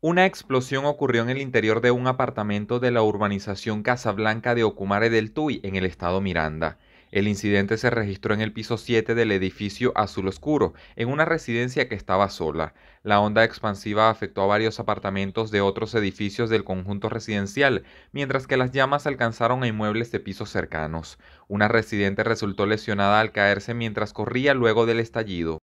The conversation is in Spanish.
Una explosión ocurrió en el interior de un apartamento de la urbanización Casablanca de Ocumare del Tuy, en el estado Miranda. El incidente se registró en el piso 7 del edificio Azul Oscuro, en una residencia que estaba sola. La onda expansiva afectó a varios apartamentos de otros edificios del conjunto residencial, mientras que las llamas alcanzaron a inmuebles de pisos cercanos. Una residente resultó lesionada al caerse mientras corría luego del estallido.